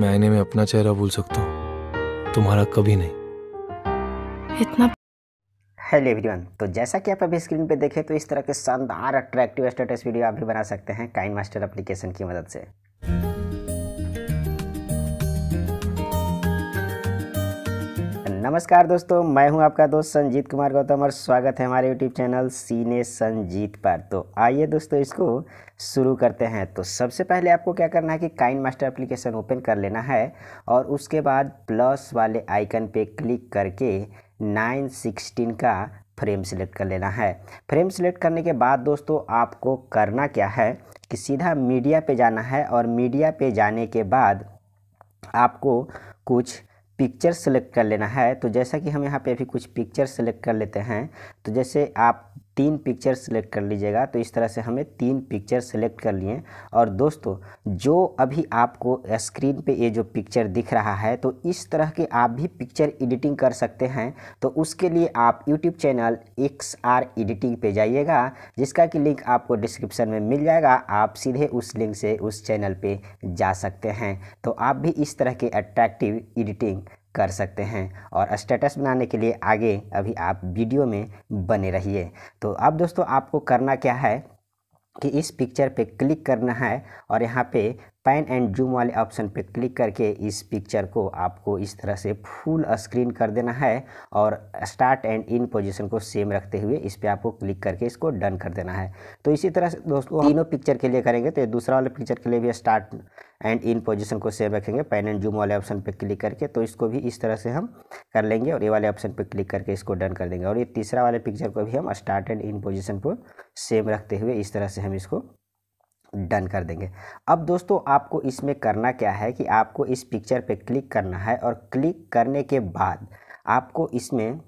मैं आईने में अपना चेहरा भूल सकता हूँ तुम्हारा कभी नहीं इतना हेलो एवरीवन तो जैसा कि आप अभी स्क्रीन पे देखें तो इस तरह के शानदार अट्रैक्टिव स्टेटस वीडियो आप भी बना सकते हैं काइन मास्टर एप्लीकेशन की मदद से नमस्कार दोस्तों मैं हूं आपका दोस्त संजीत कुमार गौतम और स्वागत है हमारे यूट्यूब चैनल सीने संजीत पर तो आइए दोस्तों इसको शुरू करते हैं तो सबसे पहले आपको क्या करना है कि काइन मास्टर एप्लीकेशन ओपन कर लेना है और उसके बाद प्लस वाले आइकन पे क्लिक करके 916 का फ्रेम सिलेक्ट कर लेना है फ्रेम सिलेक्ट करने के बाद दोस्तों आपको करना क्या है कि सीधा मीडिया पे जाना है और मीडिया पे जाने के बाद आपको कुछ पिक्चर सेलेक्ट कर लेना है तो जैसा कि हम यहाँ पे अभी कुछ पिक्चर सेलेक्ट कर लेते हैं तो जैसे आप तीन पिक्चर सेलेक्ट कर लीजिएगा तो इस तरह से हमें तीन पिक्चर सेलेक्ट कर लिए और दोस्तों जो अभी आपको स्क्रीन पे ये जो पिक्चर दिख रहा है तो इस तरह के आप भी पिक्चर एडिटिंग कर सकते हैं तो उसके लिए आप YouTube channel X R editing पे जाइएगा जिसका कि लिंक आपको डिस्क्रिप्शन में मिल जाएगा आप सीधे उस लिंक से उस चैनल पर जा सकते हैं तो आप भी इस तरह के अट्रैक्टिव एडिटिंग कर सकते हैं और स्टेटस बनाने के लिए आगे अभी आप वीडियो में बने रहिए तो अब दोस्तों आपको करना क्या है कि इस पिक्चर पे क्लिक करना है और यहाँ पे पैन एंड जूम वाले ऑप्शन पे क्लिक करके इस पिक्चर को आपको इस तरह से फुल स्क्रीन कर देना है और स्टार्ट एंड इन पोजीशन को सेम रखते हुए इस पर आपको क्लिक करके इसको डन कर देना है तो इसी तरह से दोस्तों तीनों पिक्चर के लिए करेंगे तो दूसरा वाले पिक्चर के लिए भी स्टार्ट एंड इन पोजीशन को सेव रखेंगे पेन एंड जूम वाले ऑप्शन पे क्लिक करके तो इसको भी इस तरह से हम कर लेंगे और ये वाले ऑप्शन पे क्लिक करके इसको डन कर देंगे और ये तीसरा वाले पिक्चर को भी हम स्टार्ट एंड इन पोजीशन पर सेम रखते हुए इस तरह से हम इसको डन कर देंगे अब दोस्तों आपको इसमें करना क्या है कि आपको इस पिक्चर पे क्लिक करना है और क्लिक करने के बाद आपको इसमें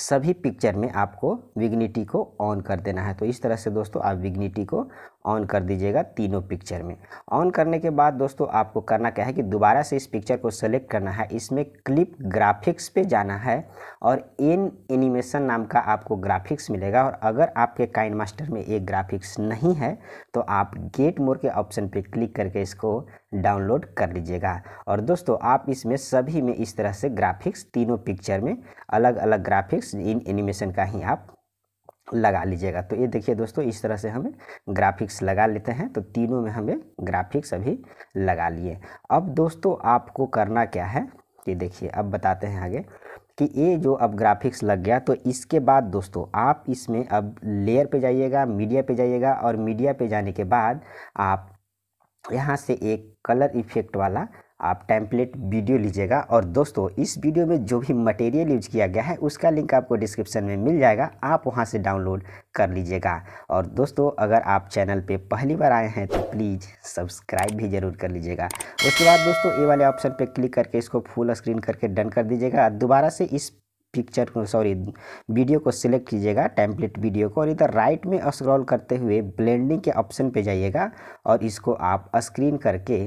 सभी पिक्चर में आपको विग्निटी को ऑन कर देना है तो इस तरह से दोस्तों आप विग्निटी को ऑन कर दीजिएगा तीनों पिक्चर में ऑन करने के बाद दोस्तों आपको करना क्या है कि दोबारा से इस पिक्चर को सेलेक्ट करना है इसमें क्लिप ग्राफिक्स पे जाना है और एन एनिमेशन नाम का आपको ग्राफिक्स मिलेगा और अगर आपके काइन मास्टर में एक ग्राफिक्स नहीं है तो आप गेट मोर के ऑप्शन पे क्लिक करके इसको डाउनलोड कर लीजिएगा और दोस्तों आप इसमें सभी में इस तरह से ग्राफिक्स तीनों पिक्चर में अलग अलग ग्राफिक्स इन एनिमेशन का ही आप लगा लीजिएगा तो ये देखिए दोस्तों इस तरह से हमें ग्राफिक्स लगा लेते हैं तो तीनों में हमें ग्राफिक्स अभी लगा लिए अब दोस्तों आपको करना क्या है ये देखिए अब बताते हैं आगे कि ये जो अब ग्राफिक्स लग गया तो इसके बाद दोस्तों आप इसमें अब लेयर पे जाइएगा मीडिया पे जाइएगा और मीडिया पे जाने के बाद आप यहाँ से एक कलर इफेक्ट वाला आप टेम्पलेट वीडियो लीजिएगा और दोस्तों इस वीडियो में जो भी मटेरियल यूज किया गया है उसका लिंक आपको डिस्क्रिप्शन में मिल जाएगा आप वहां से डाउनलोड कर लीजिएगा और दोस्तों अगर आप चैनल पे पहली बार आए हैं तो प्लीज़ सब्सक्राइब भी ज़रूर कर लीजिएगा उसके बाद दोस्तों ये वाले ऑप्शन पर क्लिक करके इसको फुल स्क्रीन करके डन कर दीजिएगा दोबारा से इस पिक्चर को सॉरी वीडियो को सिलेक्ट कीजिएगा टेम्पलेट वीडियो को और इधर राइट में स्क्रॉल करते हुए ब्लेंडिंग के ऑप्शन पे जाइएगा और इसको आप स्क्रीन करके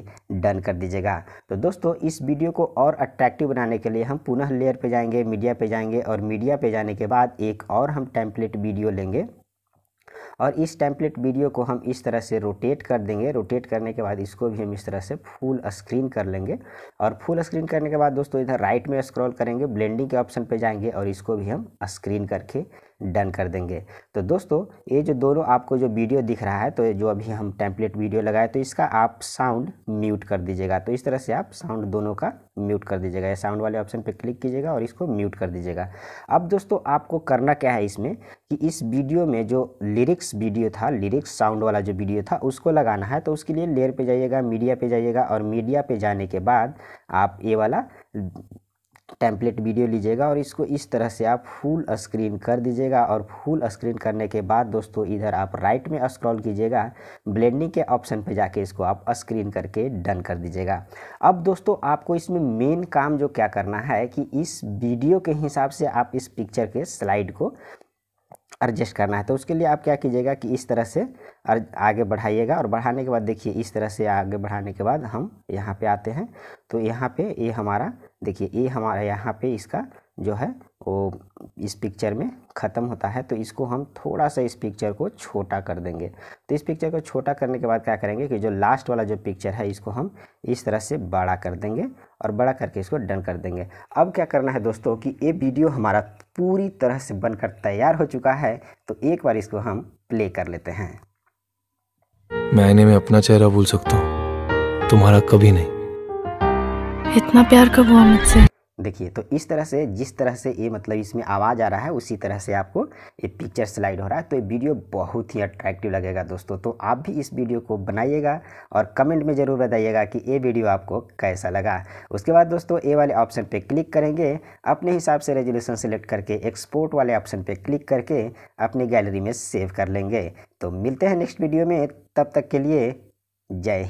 डन कर दीजिएगा तो दोस्तों इस वीडियो को और अट्रैक्टिव बनाने के लिए हम पुनः लेयर पर जाएंगे मीडिया पर जाएंगे और मीडिया पर जाने के बाद एक और हम टेम्पलेट वीडियो लेंगे और इस टेम्पलेट वीडियो को हम इस तरह से रोटेट कर देंगे रोटेट करने के बाद इसको भी हम इस तरह से फुल स्क्रीन कर लेंगे और फुल स्क्रीन करने के बाद दोस्तों इधर राइट में स्क्रॉल करेंगे ब्लेंडिंग के ऑप्शन पे जाएंगे और इसको भी हम स्क्रीन करके डन कर देंगे तो दोस्तों ये जो दोनों आपको जो वीडियो दिख रहा है तो जो अभी हम टेम्पलेट वीडियो लगाए तो इसका आप साउंड म्यूट कर दीजिएगा तो इस तरह से आप साउंड दोनों का म्यूट कर दीजिएगा या साउंड वाले ऑप्शन पर क्लिक कीजिएगा और इसको म्यूट कर दीजिएगा अब दोस्तों आपको करना क्या है इसमें कि इस वीडियो में जो लिरिक्स वीडियो था लिरिक्स साउंड वाला जो वीडियो था उसको लगाना है तो उसके लिए लेयर पे जाइएगा मीडिया पे जाइएगा और मीडिया पे जाने के बाद आप ये वाला टेम्पलेट वीडियो लीजिएगा और इसको इस तरह से आप फुल स्क्रीन कर दीजिएगा और फुल स्क्रीन करने के बाद दोस्तों इधर आप राइट में स्क्रॉल कीजिएगा ब्लेंडिंग के ऑप्शन पे जाके इसको आप स्क्रीन करके डन कर दीजिएगा अब दोस्तों आपको इसमें मेन काम जो क्या करना है कि इस वीडियो के हिसाब से आप इस पिक्चर के स्लाइड को एडजस्ट करना है तो उसके लिए आप क्या कीजिएगा कि इस तरह से आगे बढ़ाइएगा और बढ़ाने के बाद देखिए इस तरह से आगे बढ़ाने के बाद हम यहाँ पे आते हैं तो यहाँ पे ये हमारा देखिए ये हमारा यहाँ पे इसका जो है वो इस पिक्चर में ख़त्म होता है तो इसको हम थोड़ा सा इस पिक्चर को छोटा कर देंगे तो इस पिक्चर को छोटा करने के बाद क्या करेंगे कि जो लास्ट वाला जो पिक्चर है इसको हम इस तरह से बड़ा कर देंगे और बड़ा करके इसको डन कर देंगे अब क्या करना है दोस्तों कि ये वीडियो हमारा पूरी तरह से बनकर तैयार हो चुका है तो एक बार इसको हम प्ले कर लेते हैं मैंने में अपना चेहरा भूल सकता हूँ तुम्हारा कभी नहीं इतना प्यार कब हुआ मुझसे देखिए तो इस तरह से जिस तरह से ये मतलब इसमें आवाज़ आ रहा है उसी तरह से आपको ये पिक्चर स्लाइड हो रहा है तो ये वीडियो बहुत ही अट्रैक्टिव लगेगा दोस्तों तो आप भी इस वीडियो को बनाइएगा और कमेंट में ज़रूर बताइएगा कि ये वीडियो आपको कैसा लगा उसके बाद दोस्तों ए वाले ऑप्शन पर क्लिक करेंगे अपने हिसाब से रेजोल्यूशन सेलेक्ट करके एक्सपोर्ट वाले ऑप्शन पर क्लिक करके अपनी गैलरी में सेव कर लेंगे तो मिलते हैं नेक्स्ट वीडियो में तब तक के लिए जय हिंद